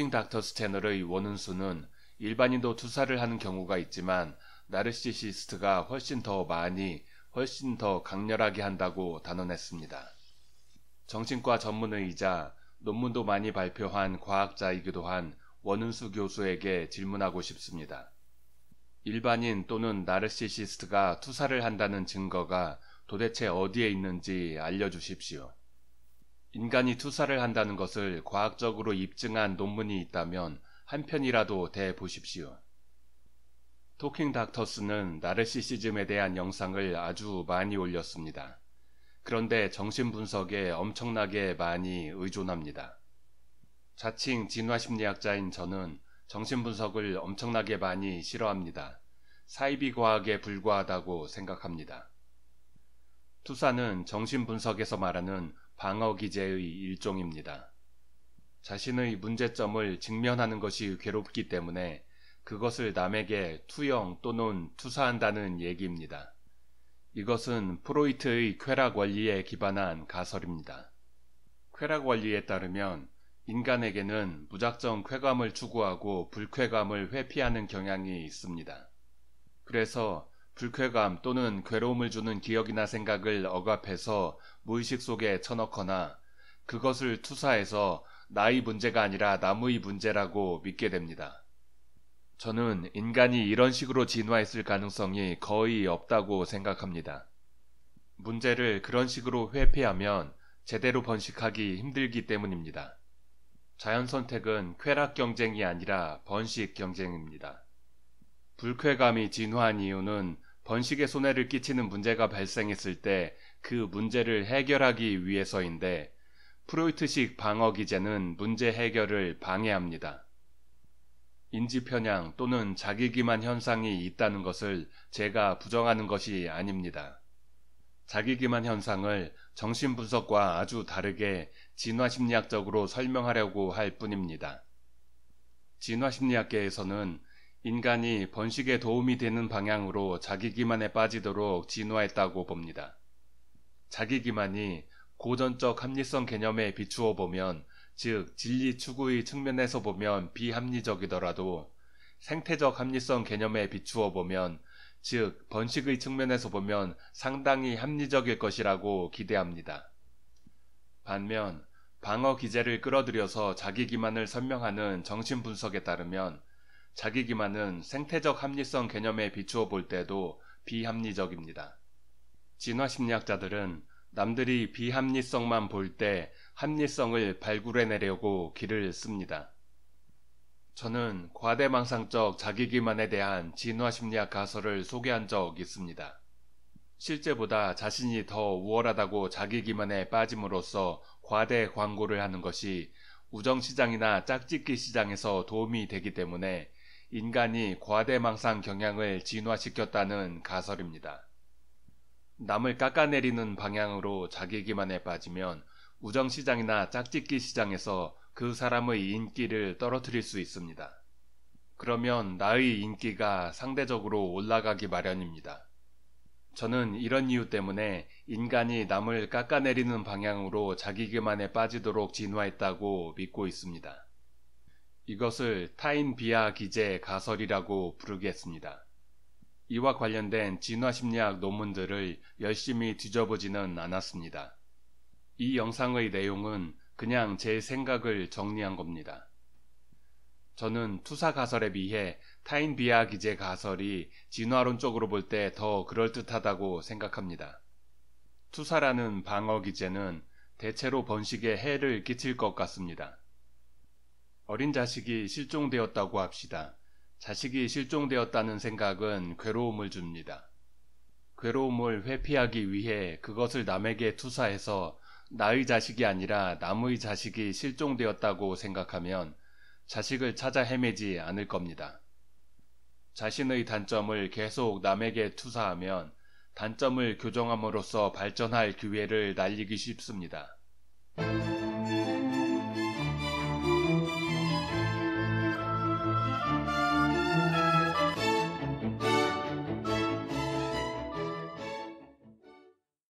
워킹 닥터스 채널의 원은수는 일반인도 투사를 하는 경우가 있지만 나르시시스트가 훨씬 더 많이 훨씬 더 강렬하게 한다고 단언했습니다. 정신과 전문의이자 논문도 많이 발표한 과학자이기도 한 원은수 교수에게 질문하고 싶습니다. 일반인 또는 나르시시스트가 투사를 한다는 증거가 도대체 어디에 있는지 알려주십시오. 인간이 투사를 한다는 것을 과학적으로 입증한 논문이 있다면 한 편이라도 대 보십시오. 토킹 닥터스는 나르시시즘에 대한 영상을 아주 많이 올렸습니다. 그런데 정신분석에 엄청나게 많이 의존합니다. 자칭 진화심리학자인 저는 정신분석을 엄청나게 많이 싫어합니다. 사이비 과학에 불과하다고 생각합니다. 투사는 정신분석에서 말하는 방어 기제의 일종입니다. 자신의 문제점을 직면하는 것이 괴롭기 때문에 그것을 남에게 투영 또는 투사한다는 얘기입니다. 이것은 프로이트의 쾌락 원리에 기반한 가설입니다. 쾌락 원리에 따르면 인간에게는 무작정 쾌감을 추구하고 불쾌감을 회피하는 경향이 있습니다. 그래서 불쾌감 또는 괴로움을 주는 기억이나 생각을 억압해서 무의식 속에 쳐넣거나 그것을 투사해서 나의 문제가 아니라 나무의 문제라고 믿게 됩니다. 저는 인간이 이런 식으로 진화했을 가능성이 거의 없다고 생각합니다. 문제를 그런 식으로 회피하면 제대로 번식하기 힘들기 때문입니다. 자연 선택은 쾌락 경쟁이 아니라 번식 경쟁입니다. 불쾌감이 진화한 이유는 번식의 손해를 끼치는 문제가 발생했을 때 그 문제를 해결하기 위해서인데 프로이트식 방어 기제는 문제 해결을 방해합니다. 인지 편향 또는 자기기만 현상이 있다는 것을 제가 부정하는 것이 아닙니다. 자기기만 현상을 정신분석과 아주 다르게 진화심리학적으로 설명하려고 할 뿐입니다. 진화심리학계에서는 인간이 번식에 도움이 되는 방향으로 자기기만에 빠지도록 진화했다고 봅니다. 자기기만이 고전적 합리성 개념에 비추어 보면, 즉 진리 추구의 측면에서 보면 비합리적이더라도 생태적 합리성 개념에 비추어 보면, 즉 번식의 측면에서 보면 상당히 합리적일 것이라고 기대합니다. 반면 방어 기제를 끌어들여서 자기 기만을 설명하는 정신 분석에 따르면 자기 기만은 생태적 합리성 개념에 비추어 볼 때도 비합리적입니다. 진화심리학자들은 남들이 비합리성만 볼 때 합리성을 발굴해내려고 길을 씁니다. 저는 과대망상적 자기기만에 대한 진화심리학 가설을 소개한 적 있습니다. 실제보다 자신이 더 우월하다고 자기기만에 빠짐으로써 과대 광고를 하는 것이 우정시장이나 짝짓기 시장에서 도움이 되기 때문에 인간이 과대망상 경향을 진화시켰다는 가설입니다. 남을 깎아내리는 방향으로 자기 기만에 빠지면 우정시장이나 짝짓기 시장에서 그 사람의 인기를 떨어뜨릴 수 있습니다. 그러면 나의 인기가 상대적으로 올라가기 마련입니다. 저는 이런 이유 때문에 인간이 남을 깎아내리는 방향으로 자기 기만에 빠지도록 진화했다고 믿고 있습니다. 이것을 타인 비하 기제 가설이라고 부르겠습니다. 이와 관련된 진화심리학 논문들을 열심히 뒤져보지는 않았습니다. 이 영상의 내용은 그냥 제 생각을 정리한 겁니다. 저는 투사 가설에 비해 타인 비하 기제 가설이 진화론적으로 볼 때 더 그럴듯하다고 생각합니다. 투사라는 방어 기제는 대체로 번식에 해를 끼칠 것 같습니다. 어린 자식이 실종되었다고 합시다. 자식이 실종되었다는 생각은 괴로움을 줍니다. 괴로움을 회피하기 위해 그것을 남에게 투사해서 나의 자식이 아니라 남의 자식이 실종되었다고 생각하면 자식을 찾아 헤매지 않을 겁니다. 자신의 단점을 계속 남에게 투사하면 단점을 교정함으로써 발전할 기회를 날리기 쉽습니다.